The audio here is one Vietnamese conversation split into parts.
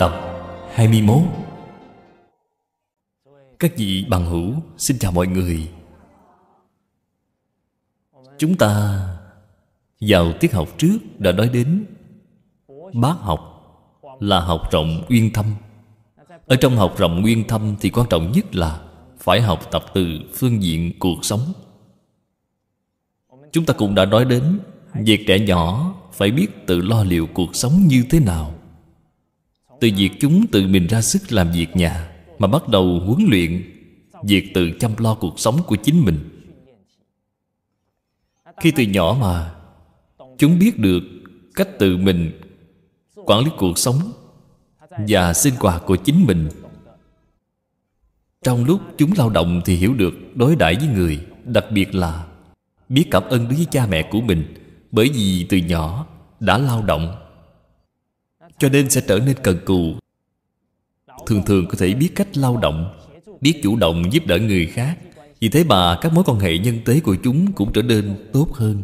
Tập 21 Các vị bằng hữu Xin chào mọi người Chúng ta Vào tiết học trước đã nói đến Bác học là học rộng uyên thâm Ở trong học rộng uyên thâm thì quan trọng nhất là Phải học tập từ phương diện cuộc sống Chúng ta cũng đã nói đến Việc trẻ nhỏ phải biết tự lo liệu cuộc sống như thế nào từ việc chúng tự mình ra sức làm việc nhà mà bắt đầu huấn luyện việc tự chăm lo cuộc sống của chính mình khi từ nhỏ mà chúng biết được cách tự mình quản lý cuộc sống và sinh hoạt của chính mình trong lúc chúng lao động thì hiểu được đối đãi với người đặc biệt là biết cảm ơn đối với cha mẹ của mình bởi vì từ nhỏ đã lao động cho nên sẽ trở nên cần cù thường thường có thể biết cách lao động biết chủ động giúp đỡ người khác vì thế mà các mối quan hệ nhân tế của chúng cũng trở nên tốt hơn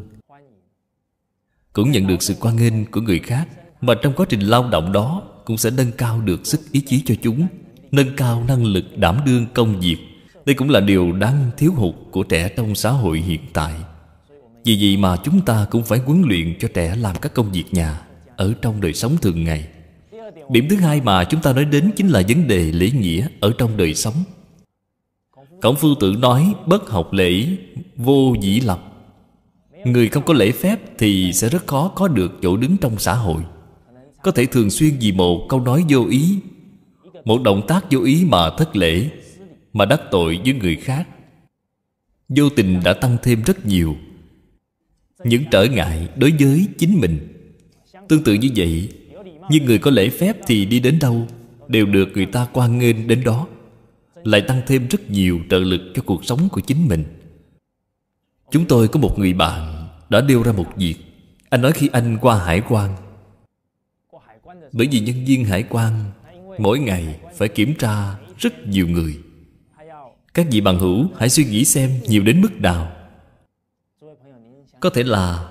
cũng nhận được sự quan nghênh của người khác mà trong quá trình lao động đó cũng sẽ nâng cao được sức ý chí cho chúng nâng cao năng lực đảm đương công việc đây cũng là điều đang thiếu hụt của trẻ trong xã hội hiện tại vì vậy mà chúng ta cũng phải huấn luyện cho trẻ làm các công việc nhà ở trong đời sống thường ngày điểm thứ hai mà chúng ta nói đến chính là vấn đề lễ nghĩa ở trong đời sống cổng phu tử nói bất học lễ vô dĩ lập người không có lễ phép thì sẽ rất khó có được chỗ đứng trong xã hội có thể thường xuyên vì một câu nói vô ý một động tác vô ý mà thất lễ mà đắc tội với người khác vô tình đã tăng thêm rất nhiều những trở ngại đối với chính mình Tương tự như vậy Nhưng người có lễ phép thì đi đến đâu Đều được người ta quan nghênh đến đó Lại tăng thêm rất nhiều trợ lực cho cuộc sống của chính mình Chúng tôi có một người bạn Đã đưa ra một việc Anh nói khi anh qua hải quan Bởi vì nhân viên hải quan Mỗi ngày phải kiểm tra rất nhiều người Các vị bằng hữu hãy suy nghĩ xem nhiều đến mức nào Có thể là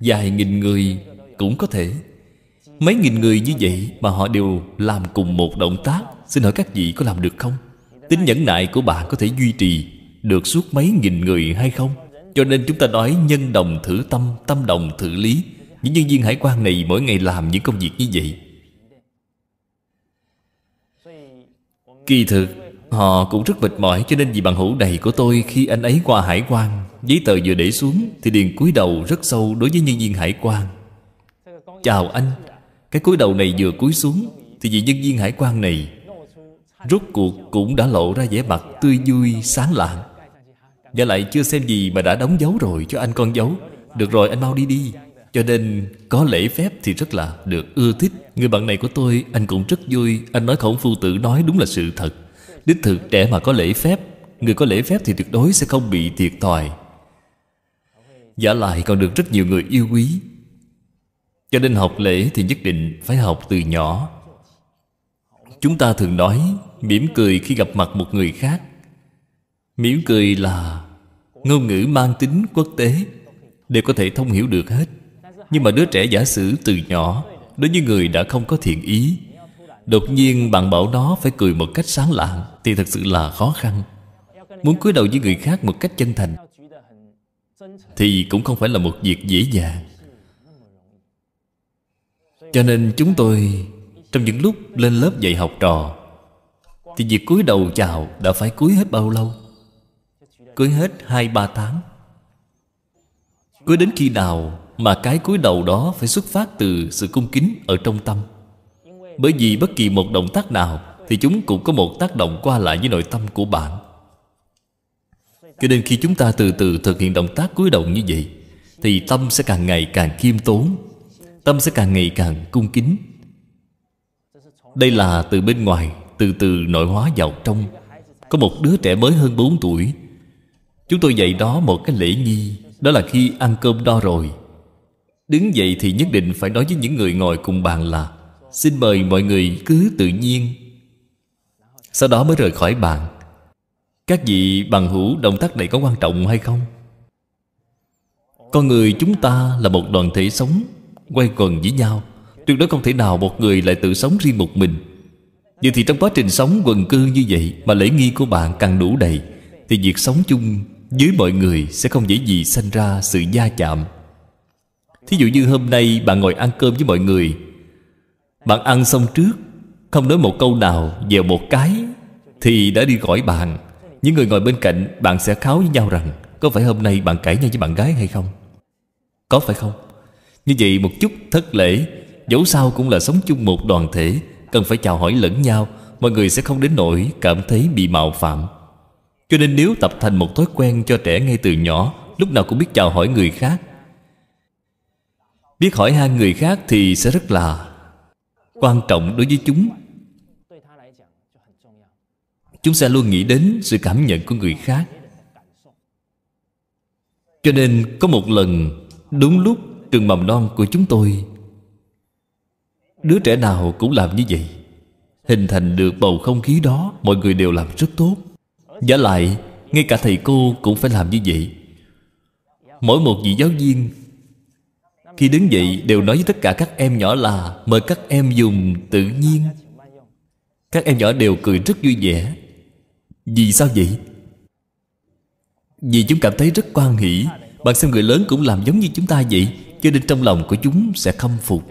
Vài nghìn người cũng có thể Mấy nghìn người như vậy mà họ đều làm cùng một động tác Xin hỏi các vị có làm được không? Tính nhẫn nại của bạn có thể duy trì Được suốt mấy nghìn người hay không? Cho nên chúng ta nói nhân đồng thử tâm, tâm đồng thử lý Những nhân viên hải quan này mỗi ngày làm những công việc như vậy Kỳ thực Họ cũng rất mệt mỏi cho nên vì bằng hữu đầy của tôi khi anh ấy qua hải quan Giấy tờ vừa để xuống thì liền cúi đầu rất sâu đối với nhân viên hải quan Chào anh Cái cúi đầu này vừa cúi xuống thì vì nhân viên hải quan này Rốt cuộc cũng đã lộ ra vẻ mặt tươi vui sáng lạng Và lại chưa xem gì mà đã đóng dấu rồi cho anh con dấu Được rồi anh mau đi đi Cho nên có lễ phép thì rất là được ưa thích Người bạn này của tôi anh cũng rất vui Anh nói khổng phu tử nói đúng là sự thật Đích thực trẻ mà có lễ phép Người có lễ phép thì tuyệt đối sẽ không bị thiệt thòi Giả lại còn được rất nhiều người yêu quý Cho nên học lễ thì nhất định phải học từ nhỏ Chúng ta thường nói mỉm cười khi gặp mặt một người khác Mỉm cười là ngôn ngữ mang tính quốc tế Đều có thể thông hiểu được hết Nhưng mà đứa trẻ giả sử từ nhỏ Đối với người đã không có thiện ý Đột nhiên bạn bảo nó phải cười một cách sáng lạng Thì thật sự là khó khăn Muốn cúi đầu với người khác một cách chân thành Thì cũng không phải là một việc dễ dàng Cho nên chúng tôi Trong những lúc lên lớp dạy học trò Thì việc cúi đầu chào Đã phải cúi hết bao lâu Cúi hết 2-3 tháng Cúi đến khi nào Mà cái cúi đầu đó Phải xuất phát từ sự cung kính Ở trong tâm bởi vì bất kỳ một động tác nào Thì chúng cũng có một tác động qua lại với nội tâm của bạn Cho nên khi chúng ta từ từ thực hiện động tác cuối động như vậy Thì tâm sẽ càng ngày càng khiêm tốn Tâm sẽ càng ngày càng cung kính Đây là từ bên ngoài Từ từ nội hóa vào trong Có một đứa trẻ mới hơn 4 tuổi Chúng tôi dạy đó một cái lễ nghi Đó là khi ăn cơm đo rồi Đứng dậy thì nhất định phải nói với những người ngồi cùng bàn là Xin mời mọi người cứ tự nhiên Sau đó mới rời khỏi bàn Các vị bằng hữu động tác này có quan trọng hay không? Con người chúng ta là một đoàn thể sống Quay quần với nhau Tuyệt đối không thể nào một người lại tự sống riêng một mình Vậy thì trong quá trình sống quần cư như vậy Mà lễ nghi của bạn càng đủ đầy Thì việc sống chung với mọi người Sẽ không dễ gì sanh ra sự gia chạm Thí dụ như hôm nay bạn ngồi ăn cơm với mọi người bạn ăn xong trước Không nói một câu nào Dèo một cái Thì đã đi gọi bạn Những người ngồi bên cạnh Bạn sẽ kháo với nhau rằng Có phải hôm nay bạn cãi nhau với bạn gái hay không Có phải không Như vậy một chút thất lễ Dẫu sao cũng là sống chung một đoàn thể Cần phải chào hỏi lẫn nhau Mọi người sẽ không đến nỗi cảm thấy bị mạo phạm Cho nên nếu tập thành một thói quen cho trẻ ngay từ nhỏ Lúc nào cũng biết chào hỏi người khác Biết hỏi hai người khác thì sẽ rất là quan trọng đối với chúng chúng sẽ luôn nghĩ đến sự cảm nhận của người khác cho nên có một lần đúng lúc trường mầm non của chúng tôi đứa trẻ nào cũng làm như vậy hình thành được bầu không khí đó mọi người đều làm rất tốt giả lại ngay cả thầy cô cũng phải làm như vậy mỗi một vị giáo viên khi đứng dậy đều nói với tất cả các em nhỏ là Mời các em dùng tự nhiên Các em nhỏ đều cười rất vui vẻ Vì sao vậy? Vì chúng cảm thấy rất quan hỷ Bạn xem người lớn cũng làm giống như chúng ta vậy Cho nên trong lòng của chúng sẽ khâm phục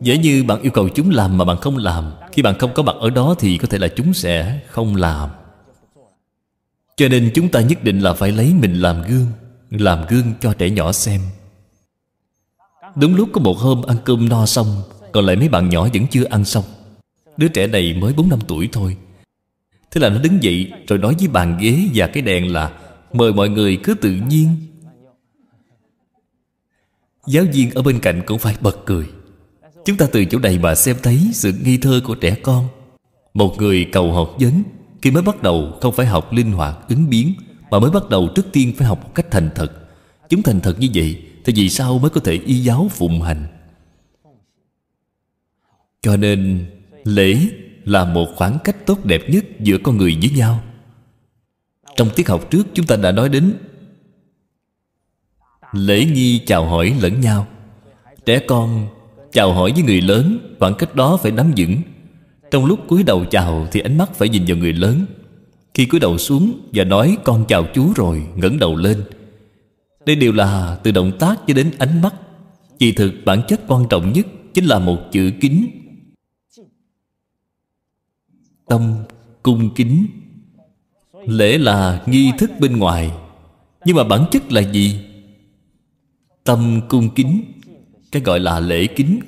Dễ như bạn yêu cầu chúng làm mà bạn không làm Khi bạn không có mặt ở đó thì có thể là chúng sẽ không làm Cho nên chúng ta nhất định là phải lấy mình làm gương Làm gương cho trẻ nhỏ xem Đúng lúc có một hôm ăn cơm no xong Còn lại mấy bạn nhỏ vẫn chưa ăn xong Đứa trẻ này mới 4 năm tuổi thôi Thế là nó đứng dậy Rồi nói với bàn ghế và cái đèn là Mời mọi người cứ tự nhiên Giáo viên ở bên cạnh cũng phải bật cười Chúng ta từ chỗ này mà xem thấy Sự nghi thơ của trẻ con Một người cầu học vấn Khi mới bắt đầu không phải học linh hoạt ứng biến Mà mới bắt đầu trước tiên phải học một cách thành thật Chúng thành thật như vậy thì vì sao mới có thể y giáo phụng hành Cho nên lễ là một khoảng cách tốt đẹp nhất giữa con người với nhau Trong tiết học trước chúng ta đã nói đến Lễ nghi chào hỏi lẫn nhau Trẻ con chào hỏi với người lớn Khoảng cách đó phải nắm vững Trong lúc cúi đầu chào thì ánh mắt phải nhìn vào người lớn Khi cúi đầu xuống và nói con chào chú rồi ngẩng đầu lên đây đều là từ động tác cho đến ánh mắt chỉ thực bản chất quan trọng nhất Chính là một chữ kính Tâm cung kính Lễ là nghi thức bên ngoài Nhưng mà bản chất là gì? Tâm cung kính Cái gọi là lễ kính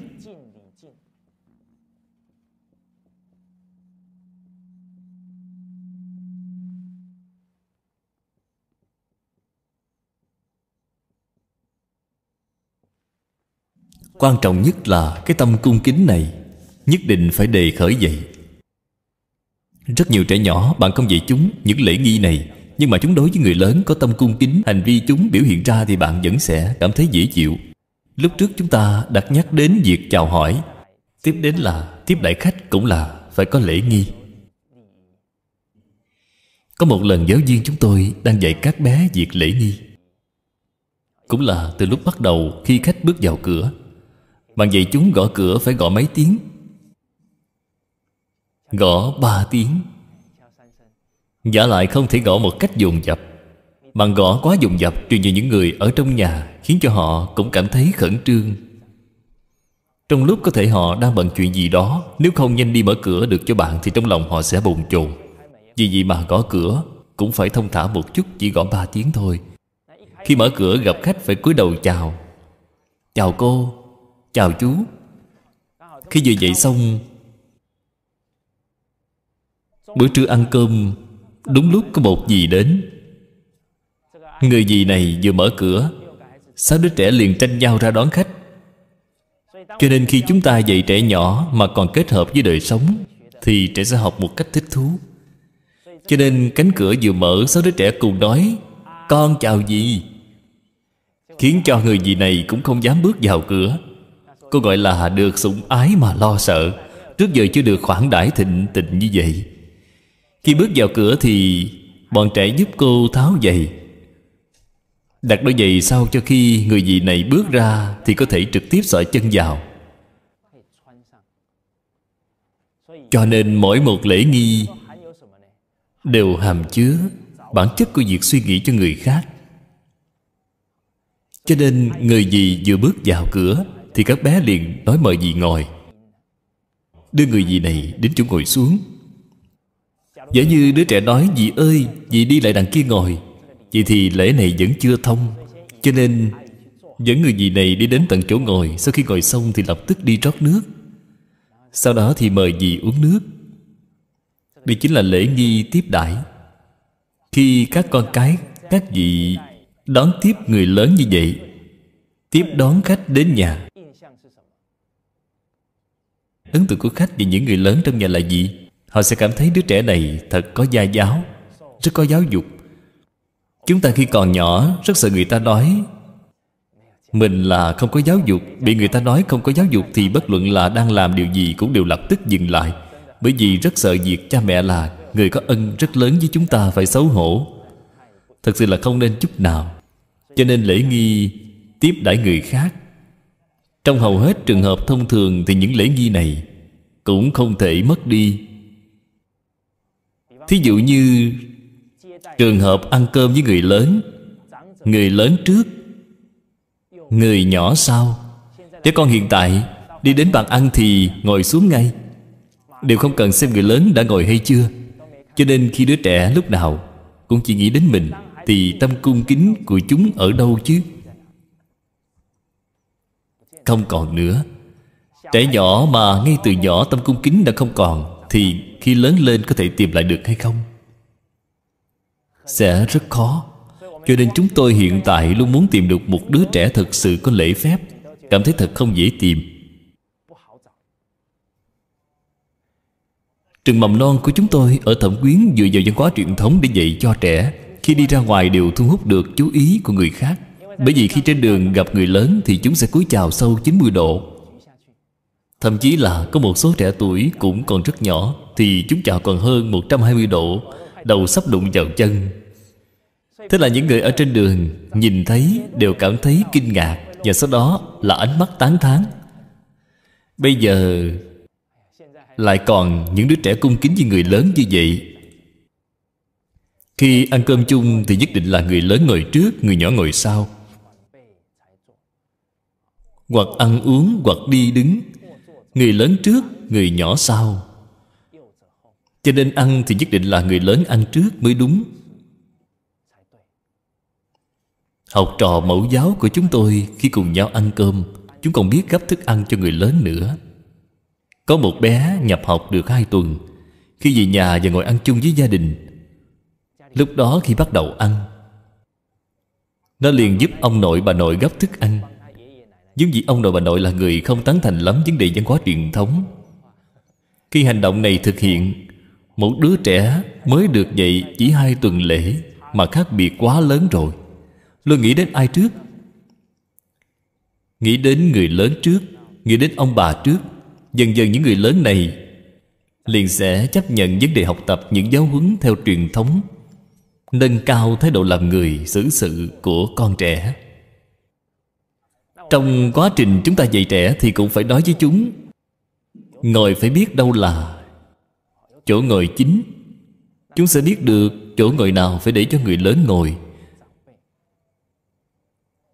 Quan trọng nhất là cái tâm cung kính này Nhất định phải đề khởi dậy Rất nhiều trẻ nhỏ bạn không dạy chúng những lễ nghi này Nhưng mà chúng đối với người lớn có tâm cung kính Hành vi chúng biểu hiện ra thì bạn vẫn sẽ cảm thấy dễ chịu Lúc trước chúng ta đặt nhắc đến việc chào hỏi Tiếp đến là tiếp đại khách cũng là phải có lễ nghi Có một lần giáo viên chúng tôi đang dạy các bé việc lễ nghi Cũng là từ lúc bắt đầu khi khách bước vào cửa bằng vậy chúng gõ cửa phải gõ mấy tiếng Gõ ba tiếng Giả lại không thể gõ một cách dồn dập Bằng gõ quá dồn dập truyền cho những người ở trong nhà Khiến cho họ cũng cảm thấy khẩn trương Trong lúc có thể họ đang bận chuyện gì đó Nếu không nhanh đi mở cửa được cho bạn Thì trong lòng họ sẽ bồn chồn Vì vậy mà gõ cửa Cũng phải thông thả một chút Chỉ gõ ba tiếng thôi Khi mở cửa gặp khách phải cúi đầu chào Chào cô Chào chú Khi vừa dậy xong Bữa trưa ăn cơm Đúng lúc có một gì đến Người gì này vừa mở cửa Sáu đứa trẻ liền tranh nhau ra đón khách Cho nên khi chúng ta dạy trẻ nhỏ Mà còn kết hợp với đời sống Thì trẻ sẽ học một cách thích thú Cho nên cánh cửa vừa mở Sáu đứa trẻ cùng nói Con chào gì Khiến cho người gì này cũng không dám bước vào cửa Cô gọi là được sủng ái mà lo sợ Trước giờ chưa được khoản đãi thịnh tình như vậy Khi bước vào cửa thì Bọn trẻ giúp cô tháo giày Đặt đôi giày sau cho khi người dì này bước ra Thì có thể trực tiếp sợi chân vào Cho nên mỗi một lễ nghi Đều hàm chứa Bản chất của việc suy nghĩ cho người khác Cho nên người gì vừa bước vào cửa thì các bé liền nói mời dì ngồi đưa người dì này đến chỗ ngồi xuống giả như đứa trẻ nói dì ơi dì đi lại đằng kia ngồi vậy thì lễ này vẫn chưa thông cho nên dẫn người dì này đi đến tận chỗ ngồi sau khi ngồi xong thì lập tức đi rót nước sau đó thì mời dì uống nước đây chính là lễ nghi tiếp đãi khi các con cái các vị đón tiếp người lớn như vậy tiếp đón khách đến nhà Ấn tượng của khách và những người lớn trong nhà là gì? Họ sẽ cảm thấy đứa trẻ này thật có gia giáo Rất có giáo dục Chúng ta khi còn nhỏ rất sợ người ta nói Mình là không có giáo dục Bị người ta nói không có giáo dục Thì bất luận là đang làm điều gì cũng đều lập tức dừng lại Bởi vì rất sợ việc cha mẹ là Người có ân rất lớn với chúng ta phải xấu hổ Thật sự là không nên chút nào Cho nên lễ nghi tiếp đãi người khác trong hầu hết trường hợp thông thường thì những lễ nghi này cũng không thể mất đi. Thí dụ như trường hợp ăn cơm với người lớn, người lớn trước, người nhỏ sau. Trẻ con hiện tại đi đến bàn ăn thì ngồi xuống ngay. Đều không cần xem người lớn đã ngồi hay chưa. Cho nên khi đứa trẻ lúc nào cũng chỉ nghĩ đến mình thì tâm cung kính của chúng ở đâu chứ? không còn nữa Trẻ nhỏ mà ngay từ nhỏ tâm cung kính đã không còn Thì khi lớn lên có thể tìm lại được hay không? Sẽ rất khó Cho nên chúng tôi hiện tại luôn muốn tìm được một đứa trẻ thật sự có lễ phép Cảm thấy thật không dễ tìm Trường mầm non của chúng tôi ở Thẩm Quyến dựa vào văn hóa truyền thống để dạy cho trẻ Khi đi ra ngoài đều thu hút được chú ý của người khác bởi vì khi trên đường gặp người lớn Thì chúng sẽ cúi chào sau 90 độ Thậm chí là có một số trẻ tuổi cũng còn rất nhỏ Thì chúng chào còn hơn 120 độ Đầu sắp đụng vào chân Thế là những người ở trên đường Nhìn thấy đều cảm thấy kinh ngạc Và sau đó là ánh mắt tán thán Bây giờ Lại còn những đứa trẻ cung kính với người lớn như vậy Khi ăn cơm chung Thì nhất định là người lớn ngồi trước Người nhỏ ngồi sau hoặc ăn uống hoặc đi đứng người lớn trước người nhỏ sau cho nên ăn thì nhất định là người lớn ăn trước mới đúng học trò mẫu giáo của chúng tôi khi cùng nhau ăn cơm chúng còn biết gấp thức ăn cho người lớn nữa có một bé nhập học được hai tuần khi về nhà và ngồi ăn chung với gia đình lúc đó khi bắt đầu ăn nó liền giúp ông nội bà nội gấp thức ăn Giống vì ông nội bà nội là người không tán thành lắm vấn đề văn hóa truyền thống Khi hành động này thực hiện Một đứa trẻ mới được dậy chỉ hai tuần lễ Mà khác biệt quá lớn rồi Luôn nghĩ đến ai trước Nghĩ đến người lớn trước Nghĩ đến ông bà trước Dần dần những người lớn này Liền sẽ chấp nhận vấn đề học tập Những giáo huấn theo truyền thống Nâng cao thái độ làm người xử sự của con trẻ trong quá trình chúng ta dạy trẻ Thì cũng phải nói với chúng Ngồi phải biết đâu là Chỗ ngồi chính Chúng sẽ biết được chỗ ngồi nào Phải để cho người lớn ngồi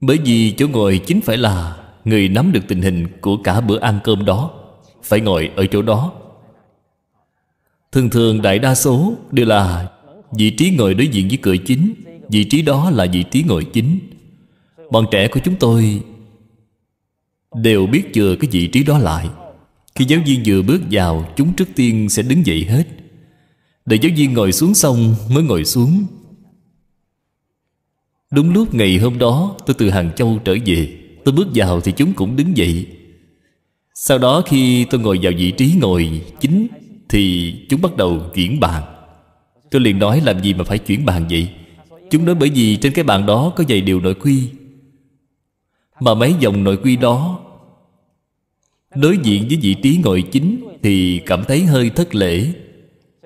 Bởi vì chỗ ngồi chính phải là Người nắm được tình hình của cả bữa ăn cơm đó Phải ngồi ở chỗ đó Thường thường đại đa số đều là Vị trí ngồi đối diện với cửa chính Vị trí đó là vị trí ngồi chính Bọn trẻ của chúng tôi đều biết chừa cái vị trí đó lại khi giáo viên vừa bước vào chúng trước tiên sẽ đứng dậy hết đợi giáo viên ngồi xuống xong mới ngồi xuống đúng lúc ngày hôm đó tôi từ hàng châu trở về tôi bước vào thì chúng cũng đứng dậy sau đó khi tôi ngồi vào vị trí ngồi chính thì chúng bắt đầu chuyển bàn tôi liền nói làm gì mà phải chuyển bàn vậy chúng nói bởi vì trên cái bàn đó có vài điều nội quy mà mấy dòng nội quy đó Đối diện với vị trí ngồi chính Thì cảm thấy hơi thất lễ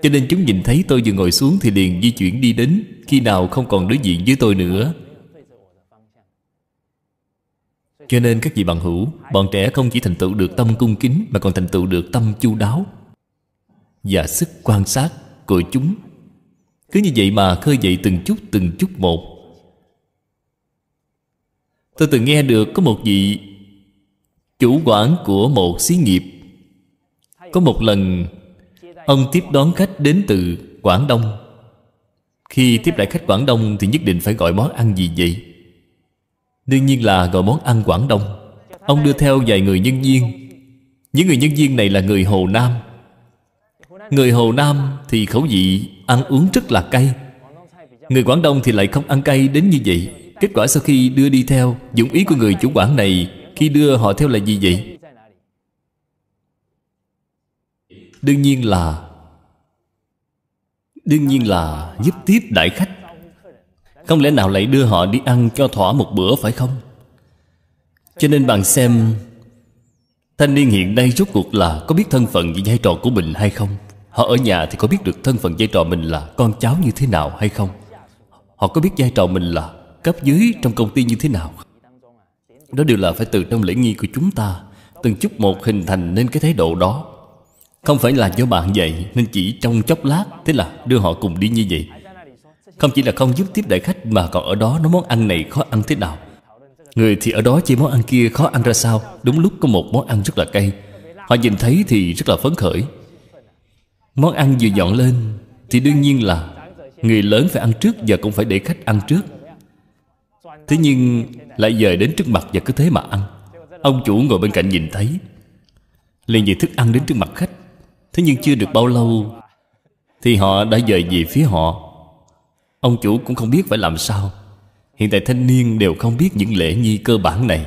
Cho nên chúng nhìn thấy tôi vừa ngồi xuống Thì liền di chuyển đi đến Khi nào không còn đối diện với tôi nữa Cho nên các vị bằng hữu Bọn trẻ không chỉ thành tựu được tâm cung kính Mà còn thành tựu được tâm chu đáo Và sức quan sát của chúng Cứ như vậy mà khơi dậy từng chút từng chút một Tôi từng nghe được có một vị chủ quản của một xí nghiệp có một lần ông tiếp đón khách đến từ quảng đông khi tiếp đãi khách quảng đông thì nhất định phải gọi món ăn gì vậy đương nhiên là gọi món ăn quảng đông ông đưa theo vài người nhân viên những người nhân viên này là người hồ nam người hồ nam thì khẩu vị ăn uống rất là cay người quảng đông thì lại không ăn cay đến như vậy kết quả sau khi đưa đi theo dũng ý của người chủ quản này khi đưa họ theo là gì vậy? Đương nhiên là Đương nhiên là giúp tiếp đại khách Không lẽ nào lại đưa họ đi ăn cho thỏa một bữa phải không? Cho nên bạn xem Thanh niên hiện nay rốt cuộc là có biết thân phận và vai trò của mình hay không? Họ ở nhà thì có biết được thân phận vai trò mình là con cháu như thế nào hay không? Họ có biết vai trò mình là cấp dưới trong công ty như thế nào đó đều là phải từ trong lễ nghi của chúng ta Từng chút một hình thành nên cái thái độ đó Không phải là do bạn dạy Nên chỉ trong chốc lát Thế là đưa họ cùng đi như vậy Không chỉ là không giúp tiếp đại khách Mà còn ở đó nói món ăn này khó ăn thế nào Người thì ở đó chỉ món ăn kia khó ăn ra sao Đúng lúc có một món ăn rất là cay Họ nhìn thấy thì rất là phấn khởi Món ăn vừa dọn lên Thì đương nhiên là Người lớn phải ăn trước Và cũng phải để khách ăn trước Thế nhưng lại dời đến trước mặt và cứ thế mà ăn Ông chủ ngồi bên cạnh nhìn thấy liền về thức ăn đến trước mặt khách Thế nhưng chưa được bao lâu Thì họ đã dời về phía họ Ông chủ cũng không biết phải làm sao Hiện tại thanh niên đều không biết những lễ nghi cơ bản này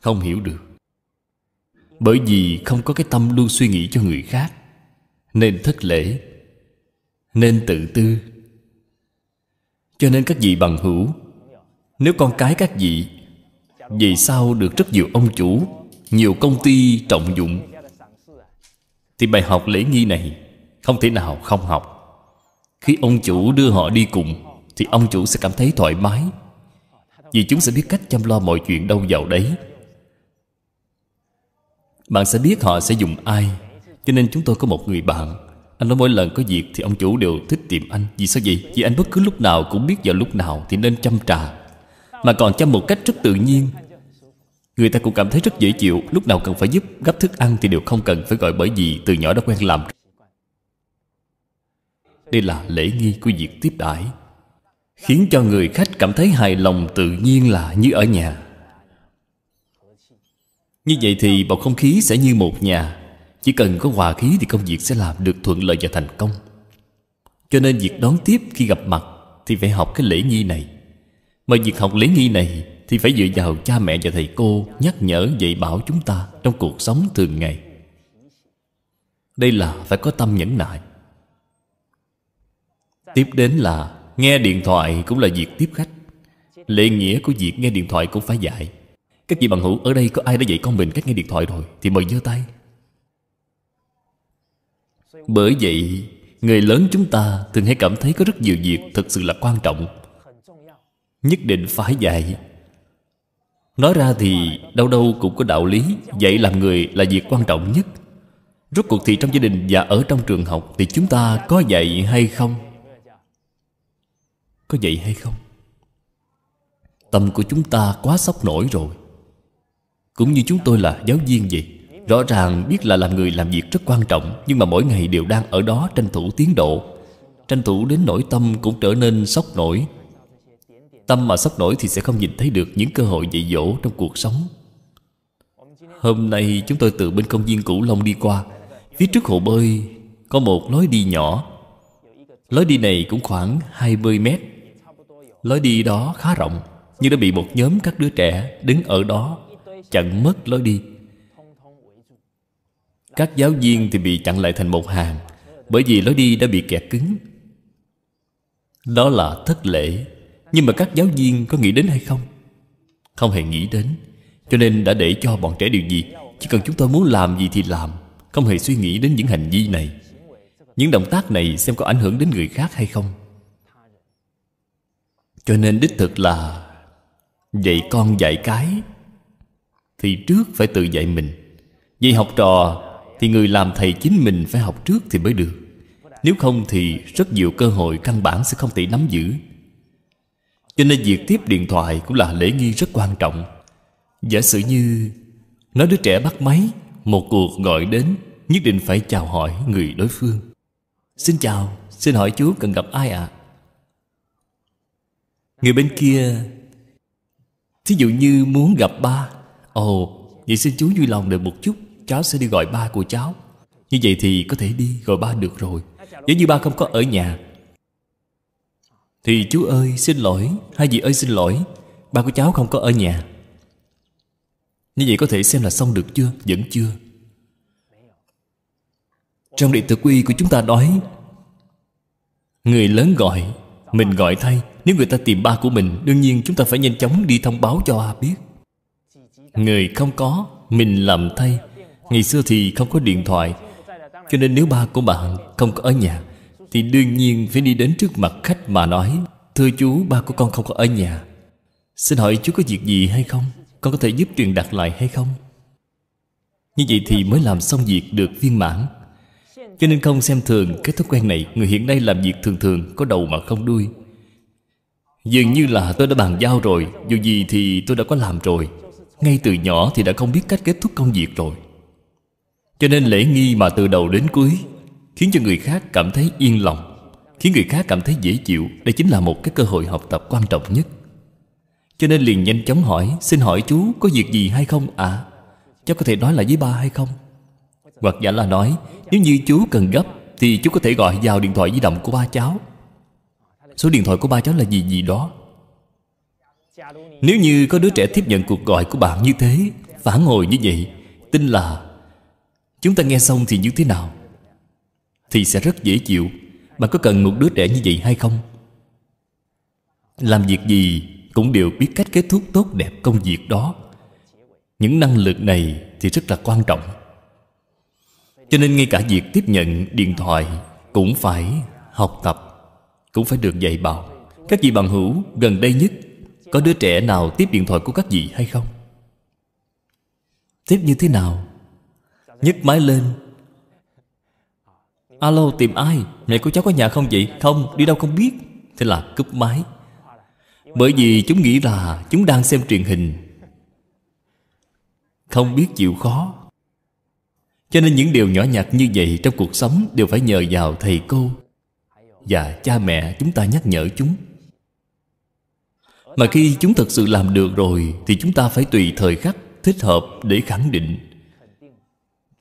Không hiểu được Bởi vì không có cái tâm luôn suy nghĩ cho người khác Nên thất lễ Nên tự tư cho nên các vị bằng hữu nếu con cái các vị vì sao được rất nhiều ông chủ nhiều công ty trọng dụng thì bài học lễ nghi này không thể nào không học khi ông chủ đưa họ đi cùng thì ông chủ sẽ cảm thấy thoải mái vì chúng sẽ biết cách chăm lo mọi chuyện đâu vào đấy bạn sẽ biết họ sẽ dùng ai cho nên chúng tôi có một người bạn anh nói mỗi lần có việc thì ông chủ đều thích tìm anh Vì sao vậy? Vì anh bất cứ lúc nào cũng biết vào lúc nào thì nên chăm trà Mà còn chăm một cách rất tự nhiên Người ta cũng cảm thấy rất dễ chịu Lúc nào cần phải giúp gấp thức ăn thì đều không cần phải gọi bởi vì từ nhỏ đã quen làm Đây là lễ nghi của việc tiếp đãi Khiến cho người khách cảm thấy hài lòng tự nhiên là như ở nhà Như vậy thì bầu không khí sẽ như một nhà chỉ cần có hòa khí thì công việc sẽ làm được thuận lợi và thành công Cho nên việc đón tiếp khi gặp mặt Thì phải học cái lễ nghi này Mà việc học lễ nghi này Thì phải dựa vào cha mẹ và thầy cô Nhắc nhở dạy bảo chúng ta Trong cuộc sống thường ngày Đây là phải có tâm nhẫn nại Tiếp đến là Nghe điện thoại cũng là việc tiếp khách lễ nghĩa của việc nghe điện thoại cũng phải dạy Các vị bằng hữu ở đây có ai đã dạy con mình cách nghe điện thoại rồi Thì mời giơ tay bởi vậy người lớn chúng ta thường hay cảm thấy có rất nhiều việc thật sự là quan trọng nhất định phải dạy nói ra thì đâu đâu cũng có đạo lý dạy làm người là việc quan trọng nhất rốt cuộc thì trong gia đình và ở trong trường học thì chúng ta có dạy hay không có dạy hay không tâm của chúng ta quá sốc nổi rồi cũng như chúng tôi là giáo viên vậy Rõ ràng biết là làm người làm việc rất quan trọng Nhưng mà mỗi ngày đều đang ở đó tranh thủ tiến độ Tranh thủ đến nỗi tâm cũng trở nên sốc nổi Tâm mà sốc nổi thì sẽ không nhìn thấy được những cơ hội dạy dỗ trong cuộc sống Hôm nay chúng tôi từ bên công viên Cửu Long đi qua Phía trước hồ bơi có một lối đi nhỏ Lối đi này cũng khoảng 20 mét Lối đi đó khá rộng Nhưng đã bị một nhóm các đứa trẻ đứng ở đó Chặn mất lối đi các giáo viên thì bị chặn lại thành một hàng Bởi vì lối đi đã bị kẹt cứng Đó là thất lễ Nhưng mà các giáo viên có nghĩ đến hay không? Không hề nghĩ đến Cho nên đã để cho bọn trẻ điều gì Chỉ cần chúng tôi muốn làm gì thì làm Không hề suy nghĩ đến những hành vi này Những động tác này xem có ảnh hưởng đến người khác hay không Cho nên đích thực là Dạy con dạy cái Thì trước phải tự dạy mình Vì học trò thì người làm thầy chính mình phải học trước thì mới được nếu không thì rất nhiều cơ hội căn bản sẽ không thể nắm giữ cho nên việc tiếp điện thoại cũng là lễ nghi rất quan trọng giả sử như nói đứa trẻ bắt máy một cuộc gọi đến nhất định phải chào hỏi người đối phương xin chào xin hỏi chú cần gặp ai ạ à? người bên kia thí dụ như muốn gặp ba ồ oh, vậy xin chú vui lòng đợi một chút cháu sẽ đi gọi ba của cháu như vậy thì có thể đi gọi ba được rồi nếu như ba không có ở nhà thì chú ơi xin lỗi hai vị ơi xin lỗi ba của cháu không có ở nhà như vậy có thể xem là xong được chưa vẫn chưa trong điện tử quy của chúng ta nói người lớn gọi mình gọi thay nếu người ta tìm ba của mình đương nhiên chúng ta phải nhanh chóng đi thông báo cho a biết người không có mình làm thay Ngày xưa thì không có điện thoại Cho nên nếu ba của bạn không có ở nhà Thì đương nhiên phải đi đến trước mặt khách mà nói Thưa chú ba của con không có ở nhà Xin hỏi chú có việc gì hay không Con có thể giúp truyền đạt lại hay không Như vậy thì mới làm xong việc được viên mãn Cho nên không xem thường Cái thói quen này Người hiện nay làm việc thường thường Có đầu mà không đuôi Dường như là tôi đã bàn giao rồi Dù gì thì tôi đã có làm rồi Ngay từ nhỏ thì đã không biết cách kết thúc công việc rồi cho nên lễ nghi mà từ đầu đến cuối Khiến cho người khác cảm thấy yên lòng Khiến người khác cảm thấy dễ chịu Đây chính là một cái cơ hội học tập quan trọng nhất Cho nên liền nhanh chóng hỏi Xin hỏi chú có việc gì hay không ạ à? Cháu có thể nói lại với ba hay không Hoặc giả là nói Nếu như chú cần gấp Thì chú có thể gọi vào điện thoại di động của ba cháu Số điện thoại của ba cháu là gì gì đó Nếu như có đứa trẻ tiếp nhận cuộc gọi của bạn như thế Phản hồi như vậy Tin là Chúng ta nghe xong thì như thế nào? Thì sẽ rất dễ chịu Bạn có cần một đứa trẻ như vậy hay không? Làm việc gì cũng đều biết cách kết thúc tốt đẹp công việc đó Những năng lực này thì rất là quan trọng Cho nên ngay cả việc tiếp nhận điện thoại Cũng phải học tập Cũng phải được dạy bảo Các vị bằng hữu gần đây nhất Có đứa trẻ nào tiếp điện thoại của các vị hay không? Tiếp như thế nào? nhấc máy lên alo tìm ai mẹ của cháu có nhà không vậy không đi đâu không biết thế là cúp máy bởi vì chúng nghĩ là chúng đang xem truyền hình không biết chịu khó cho nên những điều nhỏ nhặt như vậy trong cuộc sống đều phải nhờ vào thầy cô và cha mẹ chúng ta nhắc nhở chúng mà khi chúng thật sự làm được rồi thì chúng ta phải tùy thời khắc thích hợp để khẳng định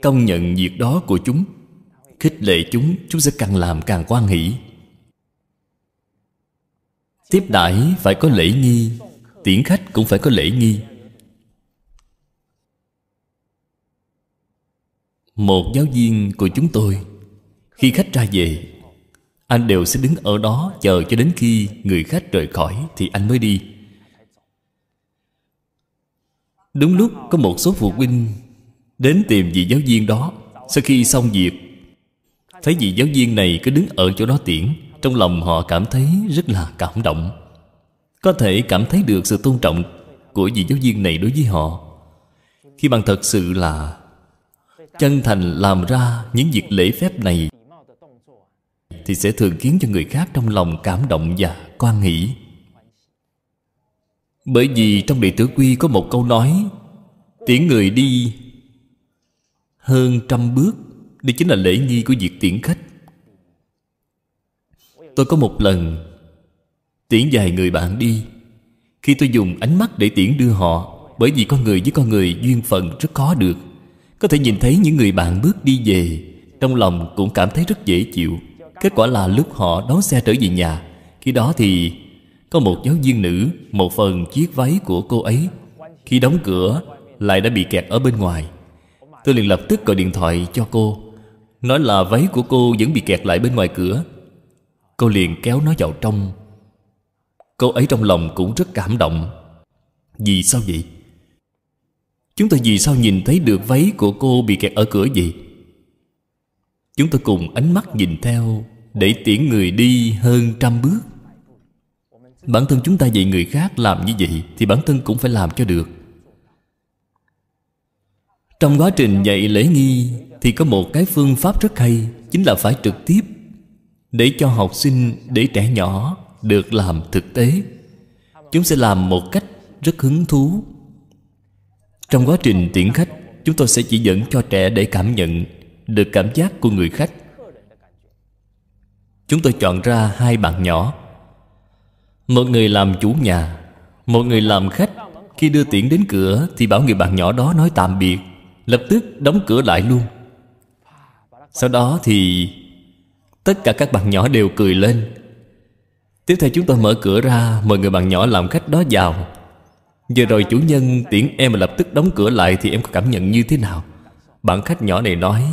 công nhận việc đó của chúng khích lệ chúng chúng sẽ càng làm càng quan hỷ tiếp đãi phải có lễ nghi tiễn khách cũng phải có lễ nghi một giáo viên của chúng tôi khi khách ra về anh đều sẽ đứng ở đó chờ cho đến khi người khách rời khỏi thì anh mới đi đúng lúc có một số phụ huynh Đến tìm vị giáo viên đó Sau khi xong việc Thấy vị giáo viên này cứ đứng ở chỗ đó tiễn Trong lòng họ cảm thấy rất là cảm động Có thể cảm thấy được sự tôn trọng Của vị giáo viên này đối với họ Khi bạn thật sự là Chân thành làm ra những việc lễ phép này Thì sẽ thường khiến cho người khác trong lòng cảm động và quan nghĩ. Bởi vì trong Đệ Tử Quy có một câu nói Tiễn người đi hơn trăm bước đây chính là lễ nghi của việc tiễn khách tôi có một lần tiễn vài người bạn đi khi tôi dùng ánh mắt để tiễn đưa họ bởi vì con người với con người duyên phận rất khó được có thể nhìn thấy những người bạn bước đi về trong lòng cũng cảm thấy rất dễ chịu kết quả là lúc họ đón xe trở về nhà khi đó thì có một giáo viên nữ một phần chiếc váy của cô ấy khi đóng cửa lại đã bị kẹt ở bên ngoài Tôi liền lập tức gọi điện thoại cho cô Nói là váy của cô vẫn bị kẹt lại bên ngoài cửa Cô liền kéo nó vào trong Cô ấy trong lòng cũng rất cảm động Vì sao vậy? Chúng tôi vì sao nhìn thấy được váy của cô bị kẹt ở cửa vậy? Chúng tôi cùng ánh mắt nhìn theo Để tiễn người đi hơn trăm bước Bản thân chúng ta dạy người khác làm như vậy Thì bản thân cũng phải làm cho được trong quá trình dạy lễ nghi Thì có một cái phương pháp rất hay Chính là phải trực tiếp Để cho học sinh, để trẻ nhỏ Được làm thực tế Chúng sẽ làm một cách rất hứng thú Trong quá trình tiễn khách Chúng tôi sẽ chỉ dẫn cho trẻ để cảm nhận Được cảm giác của người khách Chúng tôi chọn ra hai bạn nhỏ Một người làm chủ nhà Một người làm khách Khi đưa tiễn đến cửa Thì bảo người bạn nhỏ đó nói tạm biệt lập tức đóng cửa lại luôn sau đó thì tất cả các bạn nhỏ đều cười lên tiếp theo chúng tôi mở cửa ra mời người bạn nhỏ làm khách đó vào Giờ rồi chủ nhân tiễn em mà lập tức đóng cửa lại thì em có cảm nhận như thế nào bạn khách nhỏ này nói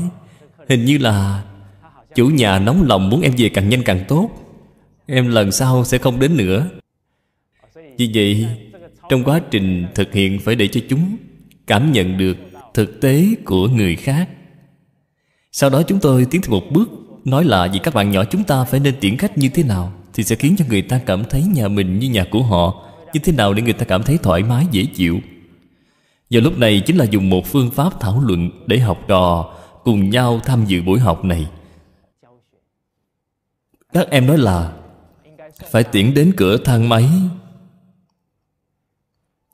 hình như là chủ nhà nóng lòng muốn em về càng nhanh càng tốt em lần sau sẽ không đến nữa vì vậy trong quá trình thực hiện phải để cho chúng cảm nhận được thực tế của người khác sau đó chúng tôi tiến thêm một bước nói là vì các bạn nhỏ chúng ta phải nên tiễn khách như thế nào thì sẽ khiến cho người ta cảm thấy nhà mình như nhà của họ như thế nào để người ta cảm thấy thoải mái dễ chịu và lúc này chính là dùng một phương pháp thảo luận để học trò cùng nhau tham dự buổi học này các em nói là phải tiễn đến cửa thang máy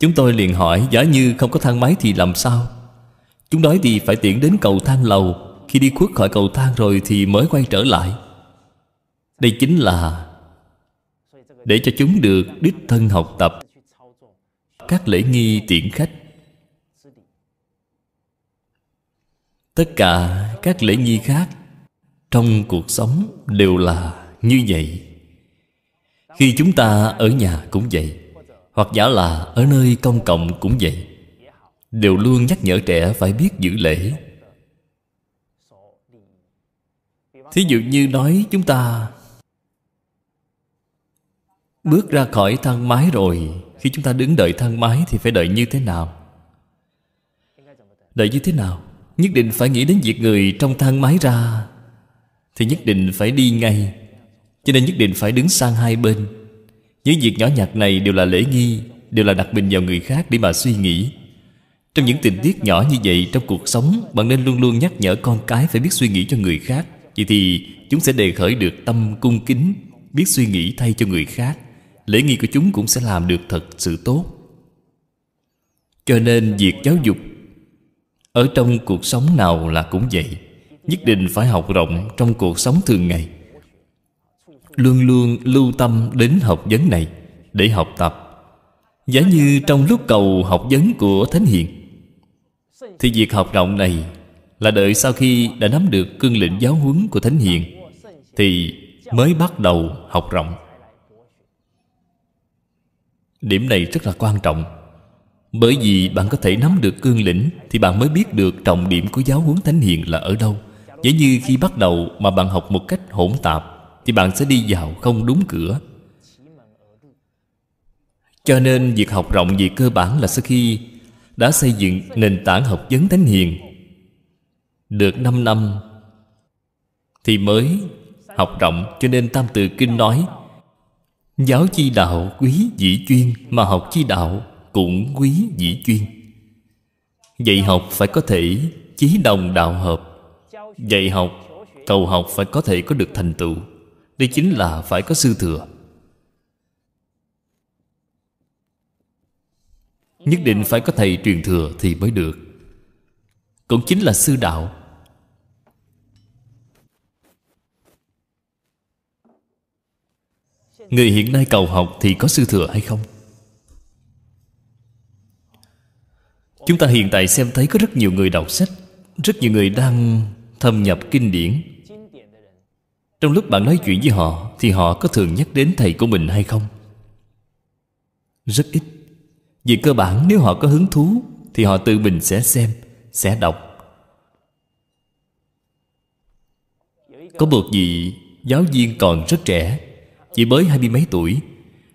chúng tôi liền hỏi giả như không có thang máy thì làm sao Chúng nói gì phải tiễn đến cầu thang lầu Khi đi khuất khỏi cầu thang rồi thì mới quay trở lại Đây chính là Để cho chúng được đích thân học tập Các lễ nghi tiễn khách Tất cả các lễ nghi khác Trong cuộc sống đều là như vậy Khi chúng ta ở nhà cũng vậy Hoặc giả là ở nơi công cộng cũng vậy đều luôn nhắc nhở trẻ phải biết giữ lễ thí dụ như nói chúng ta bước ra khỏi thang máy rồi khi chúng ta đứng đợi thang máy thì phải đợi như thế nào đợi như thế nào nhất định phải nghĩ đến việc người trong thang máy ra thì nhất định phải đi ngay cho nên nhất định phải đứng sang hai bên những việc nhỏ nhặt này đều là lễ nghi đều là đặt mình vào người khác để mà suy nghĩ trong những tình tiết nhỏ như vậy trong cuộc sống Bạn nên luôn luôn nhắc nhở con cái phải biết suy nghĩ cho người khác Vậy thì chúng sẽ đề khởi được tâm cung kính Biết suy nghĩ thay cho người khác Lễ nghi của chúng cũng sẽ làm được thật sự tốt Cho nên việc giáo dục Ở trong cuộc sống nào là cũng vậy Nhất định phải học rộng trong cuộc sống thường ngày Luôn luôn lưu tâm đến học vấn này Để học tập Giả như trong lúc cầu học vấn của Thánh Hiền thì việc học rộng này là đợi sau khi đã nắm được cương lĩnh giáo huấn của thánh hiền thì mới bắt đầu học rộng điểm này rất là quan trọng bởi vì bạn có thể nắm được cương lĩnh thì bạn mới biết được trọng điểm của giáo huấn thánh hiền là ở đâu Giống như khi bắt đầu mà bạn học một cách hỗn tạp thì bạn sẽ đi vào không đúng cửa cho nên việc học rộng về cơ bản là sau khi đã xây dựng nền tảng học vấn thánh hiền được 5 năm thì mới học rộng cho nên tam tự kinh nói giáo chi đạo quý dĩ chuyên mà học chi đạo cũng quý dĩ chuyên dạy học phải có thể chí đồng đạo hợp dạy học cầu học phải có thể có được thành tựu đây chính là phải có sư thừa Nhất định phải có thầy truyền thừa thì mới được Cũng chính là sư đạo Người hiện nay cầu học thì có sư thừa hay không? Chúng ta hiện tại xem thấy có rất nhiều người đọc sách Rất nhiều người đang thâm nhập kinh điển Trong lúc bạn nói chuyện với họ Thì họ có thường nhắc đến thầy của mình hay không? Rất ít vì cơ bản nếu họ có hứng thú Thì họ tự mình sẽ xem, sẽ đọc Có một vị giáo viên còn rất trẻ Chỉ mới hai mươi mấy tuổi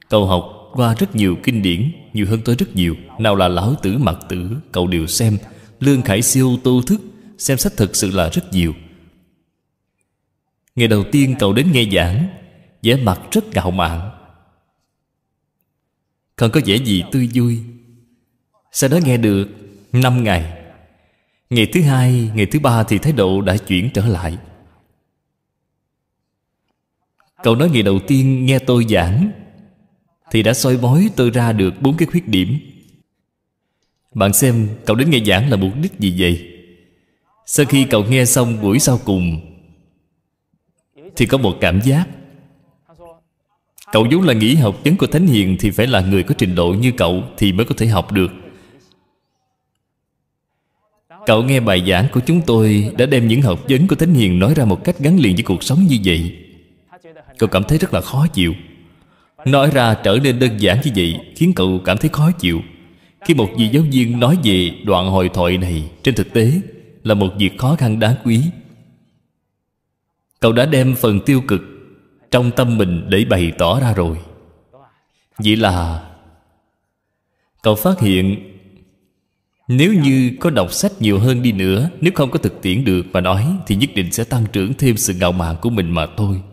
Cậu học qua rất nhiều kinh điển Nhiều hơn tôi rất nhiều Nào là Lão Tử Mặc Tử Cậu đều xem Lương Khải Siêu tu Thức Xem sách thật sự là rất nhiều Ngày đầu tiên cậu đến nghe giảng vẻ mặt rất ngạo mạn không có vẻ gì tươi vui Sau đó nghe được 5 ngày Ngày thứ hai, ngày thứ ba thì thái độ đã chuyển trở lại Cậu nói ngày đầu tiên nghe tôi giảng Thì đã soi bói tôi ra được bốn cái khuyết điểm Bạn xem cậu đến nghe giảng là mục đích gì vậy? Sau khi cậu nghe xong buổi sau cùng Thì có một cảm giác Cậu vốn là nghĩ học chứng của Thánh Hiền Thì phải là người có trình độ như cậu Thì mới có thể học được Cậu nghe bài giảng của chúng tôi Đã đem những học vấn của Thánh Hiền Nói ra một cách gắn liền với cuộc sống như vậy Cậu cảm thấy rất là khó chịu Nói ra trở nên đơn giản như vậy Khiến cậu cảm thấy khó chịu Khi một vị giáo viên nói về đoạn hồi thoại này Trên thực tế là một việc khó khăn đáng quý Cậu đã đem phần tiêu cực trong tâm mình để bày tỏ ra rồi vậy là cậu phát hiện nếu như có đọc sách nhiều hơn đi nữa nếu không có thực tiễn được mà nói thì nhất định sẽ tăng trưởng thêm sự ngạo mạn của mình mà thôi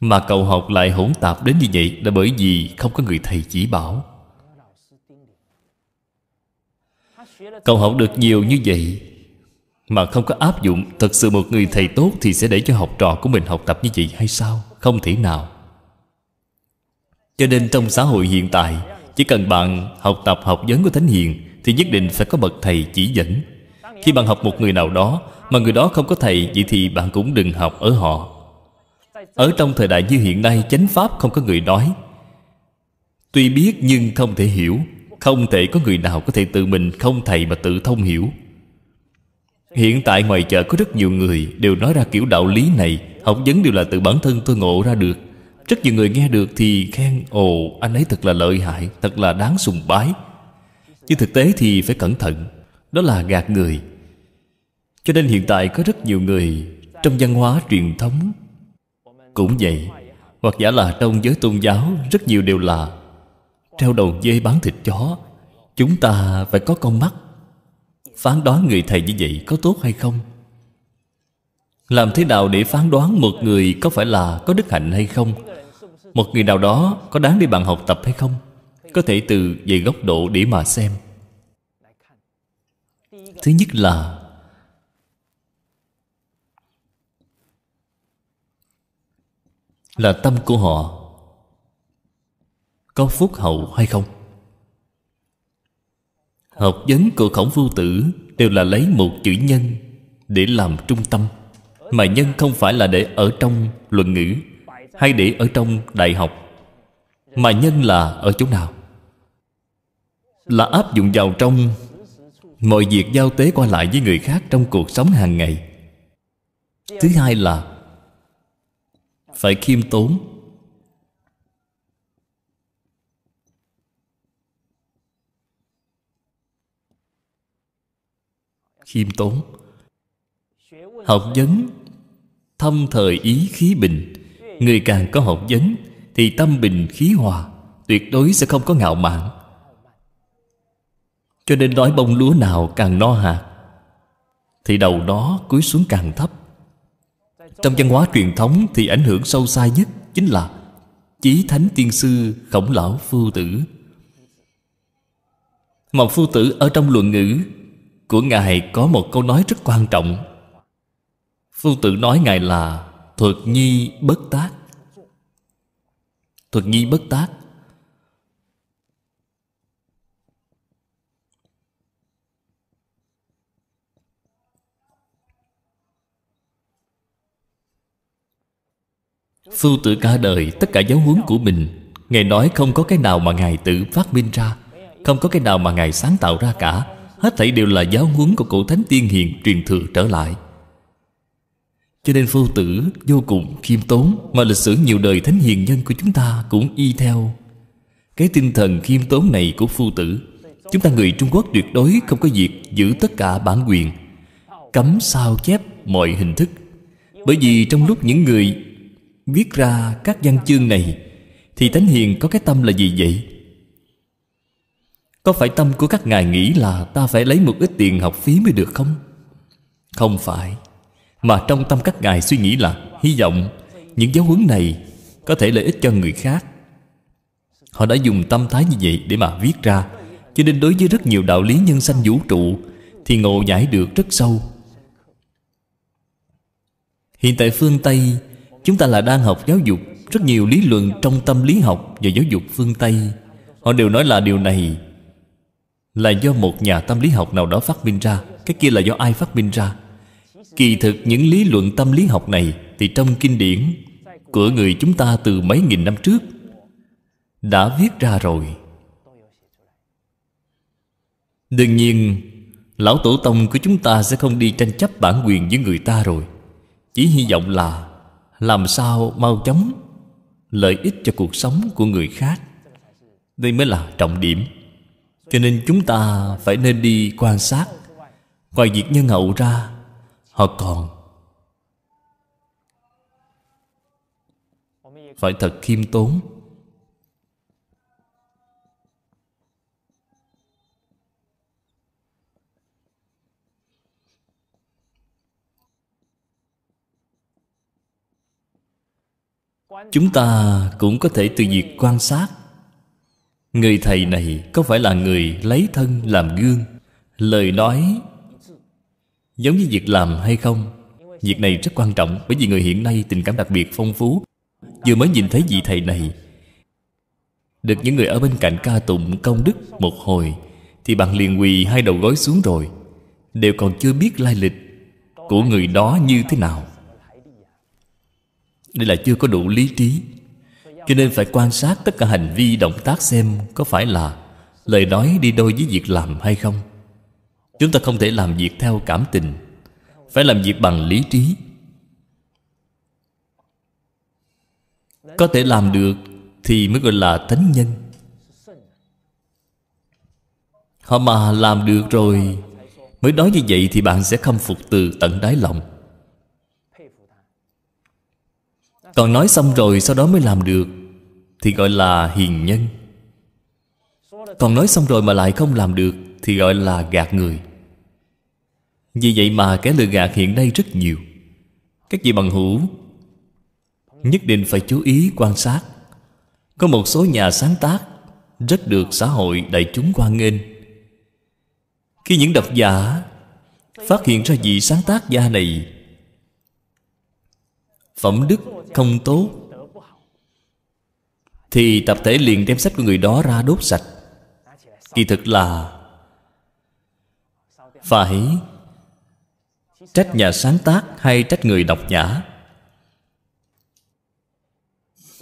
mà cậu học lại hỗn tạp đến như vậy là bởi vì không có người thầy chỉ bảo cậu học được nhiều như vậy mà không có áp dụng Thật sự một người thầy tốt Thì sẽ để cho học trò của mình học tập như vậy hay sao Không thể nào Cho nên trong xã hội hiện tại Chỉ cần bạn học tập học vấn của Thánh Hiền Thì nhất định phải có bậc thầy chỉ dẫn Khi bạn học một người nào đó Mà người đó không có thầy Vậy thì bạn cũng đừng học ở họ Ở trong thời đại như hiện nay Chánh Pháp không có người nói Tuy biết nhưng không thể hiểu Không thể có người nào có thể tự mình không thầy mà tự thông hiểu Hiện tại ngoài chợ có rất nhiều người Đều nói ra kiểu đạo lý này Học vấn đều là từ bản thân tôi ngộ ra được Rất nhiều người nghe được thì khen Ồ anh ấy thật là lợi hại Thật là đáng sùng bái Nhưng thực tế thì phải cẩn thận Đó là gạt người Cho nên hiện tại có rất nhiều người Trong văn hóa truyền thống Cũng vậy Hoặc giả là trong giới tôn giáo Rất nhiều đều là Treo đầu dê bán thịt chó Chúng ta phải có con mắt phán đoán người thầy như vậy có tốt hay không làm thế nào để phán đoán một người có phải là có đức hạnh hay không một người nào đó có đáng để bạn học tập hay không có thể từ về góc độ để mà xem thứ nhất là là tâm của họ có phúc hậu hay không Học vấn của khổng phu tử Đều là lấy một chữ nhân Để làm trung tâm Mà nhân không phải là để ở trong luận ngữ Hay để ở trong đại học Mà nhân là ở chỗ nào Là áp dụng vào trong Mọi việc giao tế qua lại với người khác Trong cuộc sống hàng ngày Thứ hai là Phải khiêm tốn khiêm tốn học vấn thâm thời ý khí bình người càng có học vấn thì tâm bình khí hòa tuyệt đối sẽ không có ngạo mạn cho nên nói bông lúa nào càng no hạt thì đầu nó cúi xuống càng thấp trong văn hóa truyền thống thì ảnh hưởng sâu xa nhất chính là chí thánh tiên sư khổng lão phu tử mà phu tử ở trong luận ngữ của Ngài có một câu nói rất quan trọng Phu tự nói Ngài là Thuật nhi bất tác Thuật nhi bất tác Phu tử cả đời Tất cả giáo huấn của mình Ngài nói không có cái nào mà Ngài tự phát minh ra Không có cái nào mà Ngài sáng tạo ra cả Hết thảy đều là giáo huấn của cổ thánh tiên hiền truyền thừa trở lại Cho nên phu tử vô cùng khiêm tốn Mà lịch sử nhiều đời thánh hiền nhân của chúng ta cũng y theo Cái tinh thần khiêm tốn này của phu tử Chúng ta người Trung Quốc tuyệt đối không có việc giữ tất cả bản quyền Cấm sao chép mọi hình thức Bởi vì trong lúc những người viết ra các văn chương này Thì Thánh Hiền có cái tâm là gì vậy? Có phải tâm của các ngài nghĩ là ta phải lấy một ít tiền học phí mới được không? Không phải Mà trong tâm các ngài suy nghĩ là Hy vọng những giáo huấn này Có thể lợi ích cho người khác Họ đã dùng tâm thái như vậy để mà viết ra Cho nên đối với rất nhiều đạo lý nhân sanh vũ trụ Thì ngộ giải được rất sâu Hiện tại phương Tây Chúng ta là đang học giáo dục Rất nhiều lý luận trong tâm lý học Và giáo dục phương Tây Họ đều nói là điều này là do một nhà tâm lý học nào đó phát minh ra cái kia là do ai phát minh ra kỳ thực những lý luận tâm lý học này thì trong kinh điển của người chúng ta từ mấy nghìn năm trước đã viết ra rồi đương nhiên lão tổ tông của chúng ta sẽ không đi tranh chấp bản quyền với người ta rồi chỉ hy vọng là làm sao mau chóng lợi ích cho cuộc sống của người khác đây mới là trọng điểm cho nên chúng ta phải nên đi quan sát ngoài việc nhân hậu ra họ còn phải thật khiêm tốn chúng ta cũng có thể từ việc quan sát Người thầy này có phải là người lấy thân làm gương Lời nói giống như việc làm hay không Việc này rất quan trọng Bởi vì người hiện nay tình cảm đặc biệt phong phú Vừa mới nhìn thấy vị thầy này Được những người ở bên cạnh ca tụng công đức một hồi Thì bạn liền quỳ hai đầu gối xuống rồi Đều còn chưa biết lai lịch Của người đó như thế nào Đây là chưa có đủ lý trí cho nên phải quan sát tất cả hành vi động tác xem có phải là lời nói đi đôi với việc làm hay không chúng ta không thể làm việc theo cảm tình phải làm việc bằng lý trí có thể làm được thì mới gọi là thánh nhân họ mà làm được rồi mới nói như vậy thì bạn sẽ khâm phục từ tận đáy lòng còn nói xong rồi sau đó mới làm được thì gọi là hiền nhân còn nói xong rồi mà lại không làm được thì gọi là gạt người vì vậy mà kẻ lừa gạt hiện nay rất nhiều các vị bằng hữu nhất định phải chú ý quan sát có một số nhà sáng tác rất được xã hội đại chúng quan nghênh khi những độc giả phát hiện ra vị sáng tác gia này phẩm đức không tốt thì tập thể liền đem sách của người đó ra đốt sạch kỳ thực là phải trách nhà sáng tác hay trách người đọc giả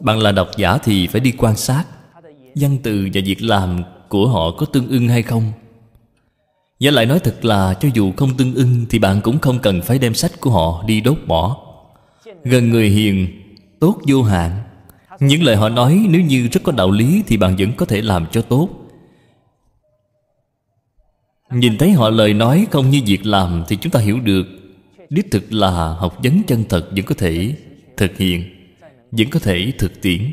bạn là đọc giả thì phải đi quan sát văn từ và việc làm của họ có tương ưng hay không Giả lại nói thật là cho dù không tương ưng Thì bạn cũng không cần phải đem sách của họ đi đốt bỏ Gần người hiền tốt vô hạn những lời họ nói nếu như rất có đạo lý thì bạn vẫn có thể làm cho tốt nhìn thấy họ lời nói không như việc làm thì chúng ta hiểu được đích thực là học vấn chân thật vẫn có thể thực hiện vẫn có thể thực tiễn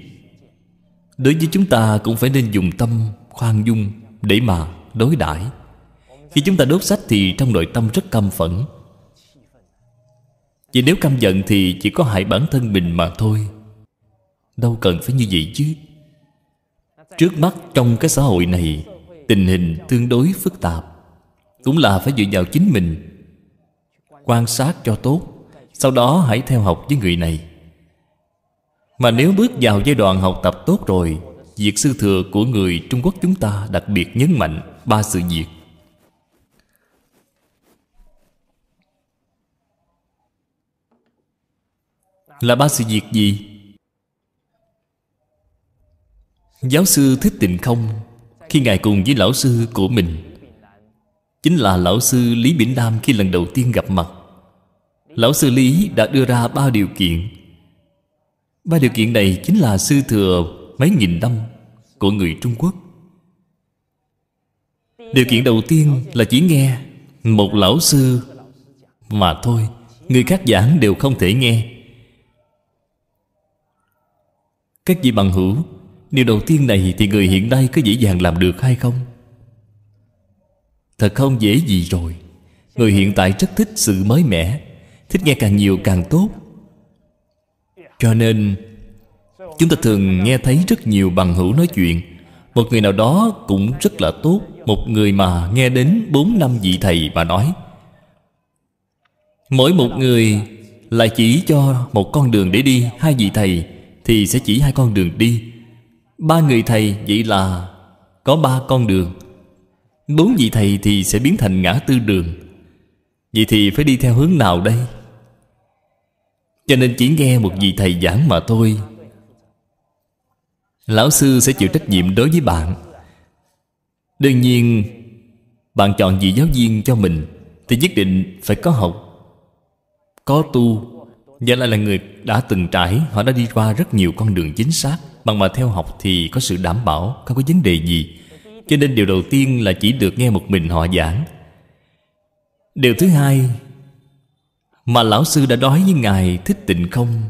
đối với chúng ta cũng phải nên dùng tâm khoan dung để mà đối đãi khi chúng ta đốt sách thì trong nội tâm rất căm phẫn vì nếu căm giận thì chỉ có hại bản thân mình mà thôi Đâu cần phải như vậy chứ Trước mắt trong cái xã hội này Tình hình tương đối phức tạp Cũng là phải dựa vào chính mình Quan sát cho tốt Sau đó hãy theo học với người này Mà nếu bước vào giai đoạn học tập tốt rồi Việc sư thừa của người Trung Quốc chúng ta đặc biệt nhấn mạnh ba sự việc là ba sự việc gì giáo sư thích tịnh không khi ngài cùng với lão sư của mình chính là lão sư lý bỉnh Nam khi lần đầu tiên gặp mặt lão sư lý đã đưa ra ba điều kiện ba điều kiện này chính là sư thừa mấy nghìn năm của người trung quốc điều kiện đầu tiên là chỉ nghe một lão sư mà thôi người khác giảng đều không thể nghe Các vị bằng hữu Điều đầu tiên này thì người hiện nay có dễ dàng làm được hay không? Thật không dễ gì rồi Người hiện tại rất thích sự mới mẻ Thích nghe càng nhiều càng tốt Cho nên Chúng ta thường nghe thấy rất nhiều bằng hữu nói chuyện Một người nào đó cũng rất là tốt Một người mà nghe đến bốn năm vị thầy mà nói Mỗi một người lại chỉ cho một con đường để đi Hai vị thầy thì sẽ chỉ hai con đường đi ba người thầy vậy là có ba con đường bốn vị thầy thì sẽ biến thành ngã tư đường vậy thì phải đi theo hướng nào đây cho nên chỉ nghe một vị thầy giảng mà thôi lão sư sẽ chịu trách nhiệm đối với bạn đương nhiên bạn chọn vị giáo viên cho mình thì nhất định phải có học có tu và lại là người đã từng trải Họ đã đi qua rất nhiều con đường chính xác Bằng mà theo học thì có sự đảm bảo Không có vấn đề gì Cho nên điều đầu tiên là chỉ được nghe một mình họ giảng Điều thứ hai Mà lão sư đã nói với Ngài thích tịnh không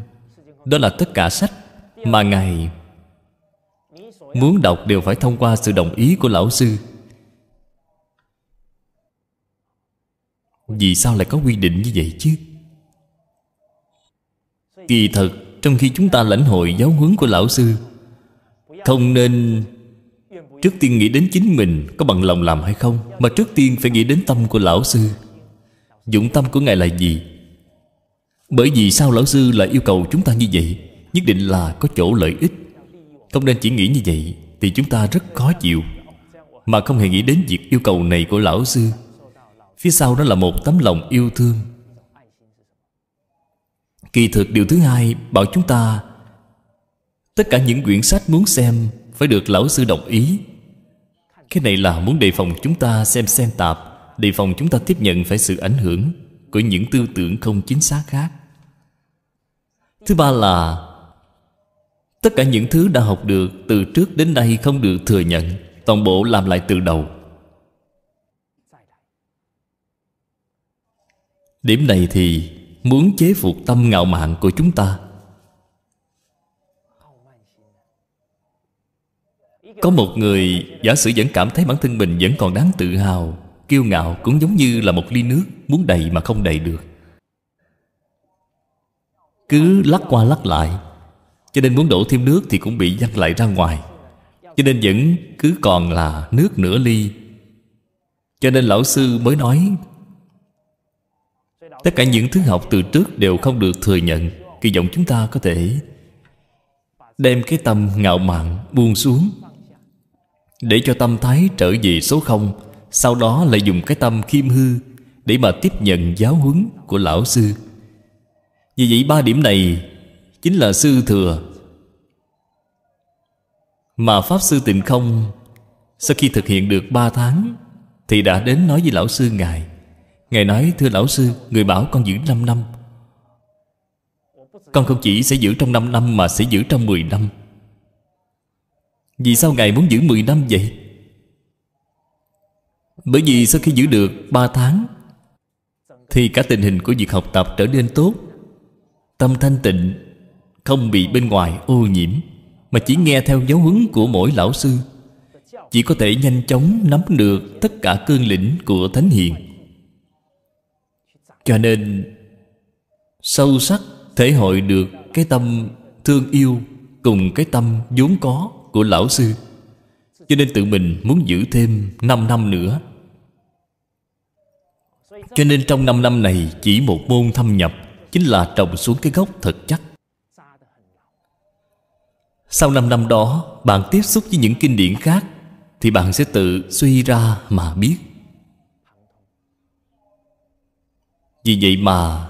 Đó là tất cả sách Mà Ngài Muốn đọc đều phải thông qua sự đồng ý của lão sư Vì sao lại có quy định như vậy chứ? kỳ thật trong khi chúng ta lãnh hội giáo huấn của lão sư không nên trước tiên nghĩ đến chính mình có bằng lòng làm hay không mà trước tiên phải nghĩ đến tâm của lão sư dũng tâm của ngài là gì bởi vì sao lão sư lại yêu cầu chúng ta như vậy nhất định là có chỗ lợi ích không nên chỉ nghĩ như vậy thì chúng ta rất khó chịu mà không hề nghĩ đến việc yêu cầu này của lão sư phía sau đó là một tấm lòng yêu thương Kỳ thực điều thứ hai bảo chúng ta Tất cả những quyển sách muốn xem Phải được lão sư đồng ý Cái này là muốn đề phòng chúng ta xem xem tạp Đề phòng chúng ta tiếp nhận phải sự ảnh hưởng Của những tư tưởng không chính xác khác Thứ ba là Tất cả những thứ đã học được Từ trước đến nay không được thừa nhận Toàn bộ làm lại từ đầu Điểm này thì muốn chế phục tâm ngạo mạn của chúng ta có một người giả sử vẫn cảm thấy bản thân mình vẫn còn đáng tự hào kiêu ngạo cũng giống như là một ly nước muốn đầy mà không đầy được cứ lắc qua lắc lại cho nên muốn đổ thêm nước thì cũng bị văng lại ra ngoài cho nên vẫn cứ còn là nước nửa ly cho nên lão sư mới nói Tất cả những thứ học từ trước đều không được thừa nhận Kỳ vọng chúng ta có thể Đem cái tâm ngạo mạn buông xuống Để cho tâm thái trở về số không Sau đó lại dùng cái tâm khiêm hư Để mà tiếp nhận giáo huấn của lão sư Vì vậy ba điểm này Chính là sư thừa Mà Pháp Sư Tịnh Không Sau khi thực hiện được ba tháng Thì đã đến nói với lão sư Ngài Ngài nói thưa lão sư Người bảo con giữ 5 năm Con không chỉ sẽ giữ trong 5 năm Mà sẽ giữ trong 10 năm Vì sao Ngài muốn giữ 10 năm vậy Bởi vì sau khi giữ được 3 tháng Thì cả tình hình của việc học tập trở nên tốt Tâm thanh tịnh Không bị bên ngoài ô nhiễm Mà chỉ nghe theo giáo huấn của mỗi lão sư Chỉ có thể nhanh chóng nắm được Tất cả cương lĩnh của Thánh Hiền cho nên sâu sắc thể hội được cái tâm thương yêu cùng cái tâm vốn có của lão sư cho nên tự mình muốn giữ thêm 5 năm nữa cho nên trong 5 năm này chỉ một môn thâm nhập chính là trồng xuống cái gốc thật chắc sau 5 năm đó bạn tiếp xúc với những kinh điển khác thì bạn sẽ tự suy ra mà biết Vì vậy mà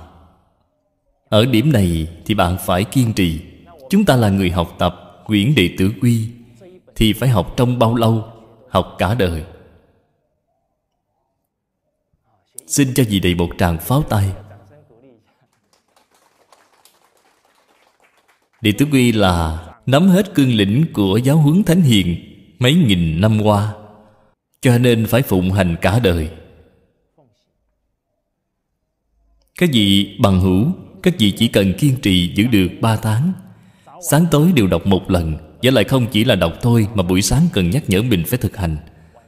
Ở điểm này thì bạn phải kiên trì Chúng ta là người học tập Quyển đệ tử quy Thì phải học trong bao lâu Học cả đời Xin cho vị đầy một tràng pháo tay Đệ tử quy là Nắm hết cương lĩnh của giáo huấn thánh hiền Mấy nghìn năm qua Cho nên phải phụng hành cả đời Các vị bằng hữu Các vị chỉ cần kiên trì giữ được 3 tháng Sáng tối đều đọc một lần và lại không chỉ là đọc thôi Mà buổi sáng cần nhắc nhở mình phải thực hành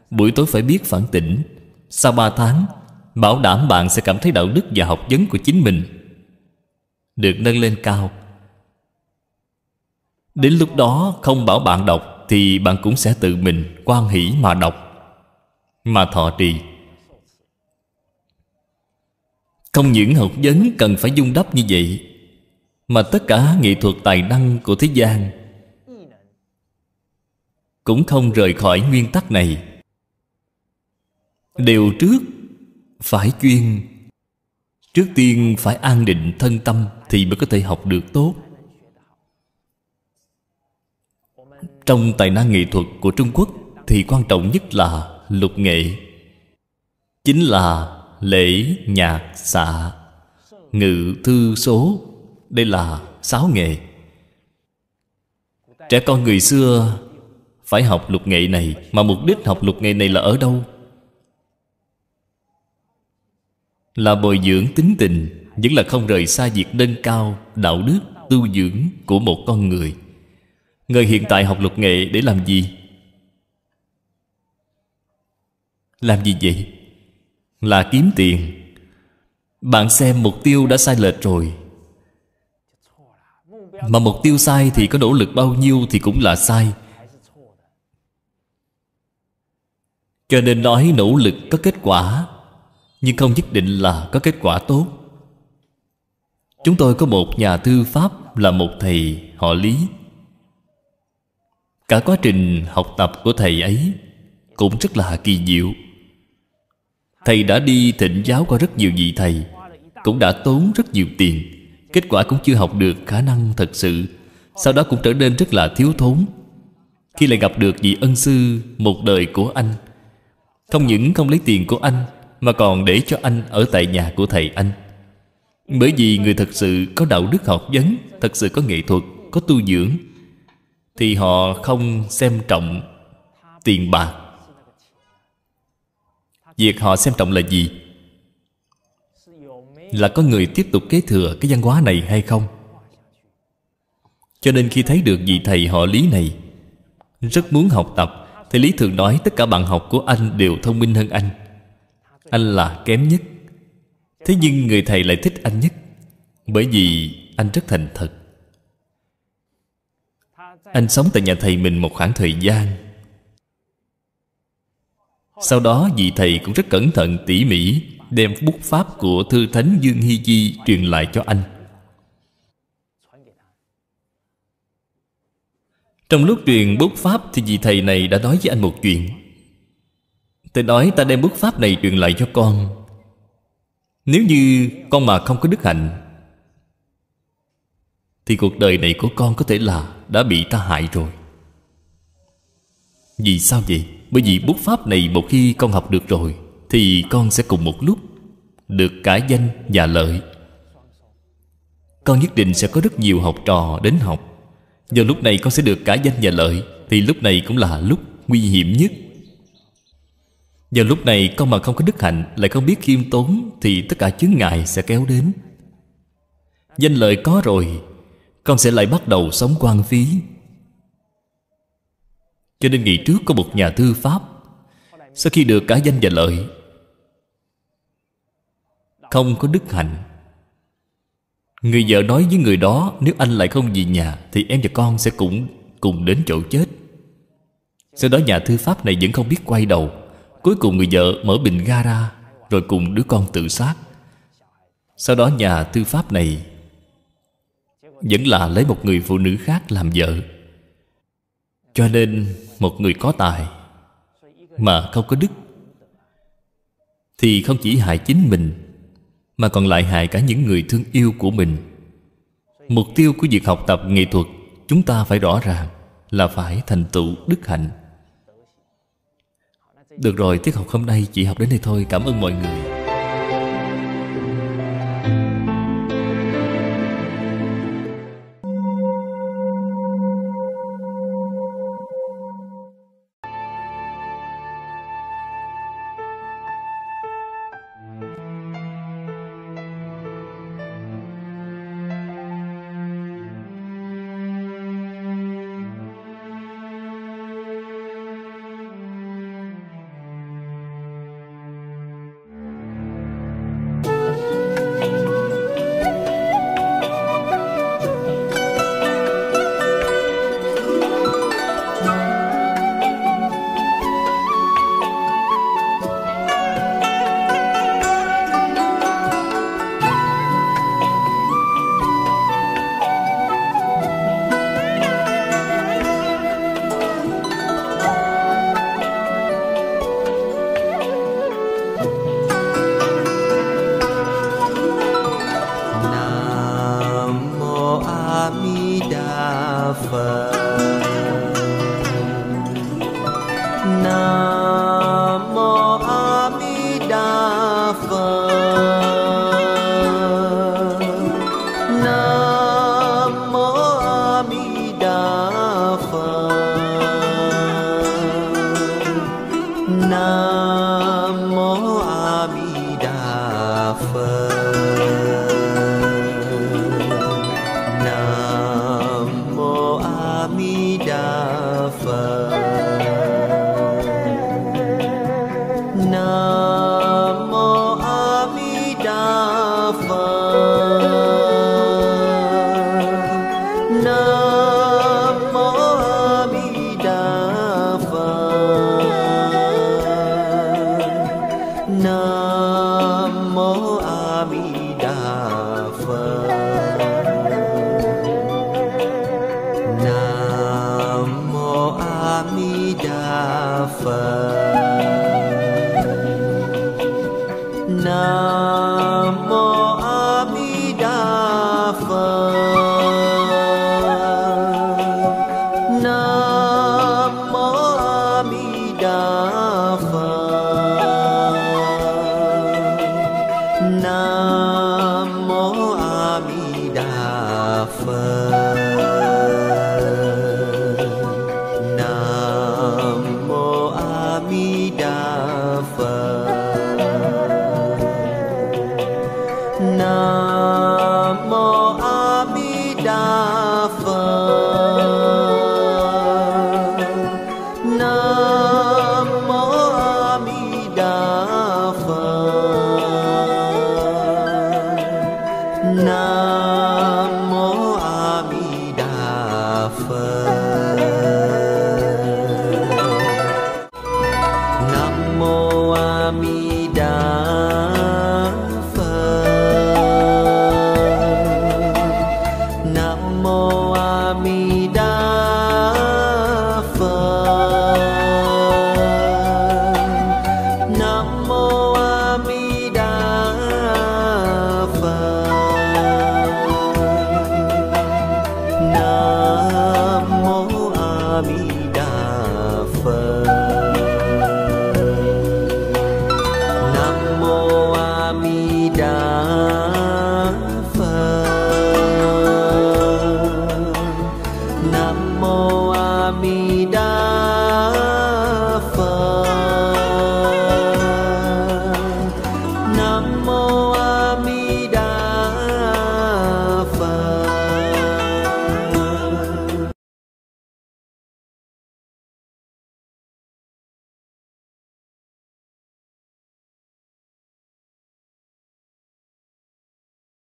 Buổi tối phải biết phản tỉnh Sau 3 tháng Bảo đảm bạn sẽ cảm thấy đạo đức và học vấn của chính mình Được nâng lên cao Đến lúc đó không bảo bạn đọc Thì bạn cũng sẽ tự mình quan hỷ mà đọc Mà thọ trì không những học vấn cần phải dung đắp như vậy Mà tất cả nghệ thuật tài năng của thế gian Cũng không rời khỏi nguyên tắc này Điều trước phải chuyên Trước tiên phải an định thân tâm Thì mới có thể học được tốt Trong tài năng nghệ thuật của Trung Quốc Thì quan trọng nhất là lục nghệ Chính là lễ nhạc xạ ngữ thư số đây là sáu nghề trẻ con người xưa phải học lục nghệ này mà mục đích học lục nghệ này là ở đâu là bồi dưỡng tính tình vẫn là không rời xa việc nâng cao đạo đức tu dưỡng của một con người người hiện tại học lục nghệ để làm gì làm gì vậy là kiếm tiền bạn xem mục tiêu đã sai lệch rồi mà mục tiêu sai thì có nỗ lực bao nhiêu thì cũng là sai cho nên nói nỗ lực có kết quả nhưng không nhất định là có kết quả tốt chúng tôi có một nhà thư pháp là một thầy họ lý cả quá trình học tập của thầy ấy cũng rất là kỳ diệu Thầy đã đi thịnh giáo qua rất nhiều vị thầy Cũng đã tốn rất nhiều tiền Kết quả cũng chưa học được khả năng thật sự Sau đó cũng trở nên rất là thiếu thốn Khi lại gặp được vị ân sư Một đời của anh Không những không lấy tiền của anh Mà còn để cho anh ở tại nhà của thầy anh Bởi vì người thật sự có đạo đức học vấn Thật sự có nghệ thuật, có tu dưỡng Thì họ không xem trọng tiền bạc việc họ xem trọng là gì là có người tiếp tục kế thừa cái văn hóa này hay không cho nên khi thấy được vị thầy họ lý này rất muốn học tập thầy lý thường nói tất cả bạn học của anh đều thông minh hơn anh anh là kém nhất thế nhưng người thầy lại thích anh nhất bởi vì anh rất thành thật anh sống tại nhà thầy mình một khoảng thời gian sau đó vị thầy cũng rất cẩn thận tỉ mỉ Đem bút pháp của Thư Thánh Dương Hy Chi truyền lại cho anh Trong lúc truyền bút pháp thì vị thầy này đã nói với anh một chuyện Thầy nói ta đem bút pháp này truyền lại cho con Nếu như con mà không có đức hạnh Thì cuộc đời này của con có thể là đã bị ta hại rồi Vì sao vậy? Bởi vì bút pháp này một khi con học được rồi Thì con sẽ cùng một lúc Được cả danh và lợi Con nhất định sẽ có rất nhiều học trò đến học Do lúc này con sẽ được cả danh và lợi Thì lúc này cũng là lúc nguy hiểm nhất Do lúc này con mà không có đức hạnh Lại không biết khiêm tốn Thì tất cả chướng ngại sẽ kéo đến Danh lợi có rồi Con sẽ lại bắt đầu sống quan phí cho nên ngày trước có một nhà thư pháp Sau khi được cả danh và lợi Không có đức hạnh Người vợ nói với người đó Nếu anh lại không về nhà Thì em và con sẽ cũng cùng đến chỗ chết Sau đó nhà thư pháp này vẫn không biết quay đầu Cuối cùng người vợ mở bình ga ra Rồi cùng đứa con tự sát Sau đó nhà thư pháp này Vẫn là lấy một người phụ nữ khác làm vợ cho nên một người có tài mà không có đức thì không chỉ hại chính mình mà còn lại hại cả những người thương yêu của mình mục tiêu của việc học tập nghệ thuật chúng ta phải rõ ràng là phải thành tựu đức hạnh được rồi tiết học hôm nay chỉ học đến đây thôi cảm ơn mọi người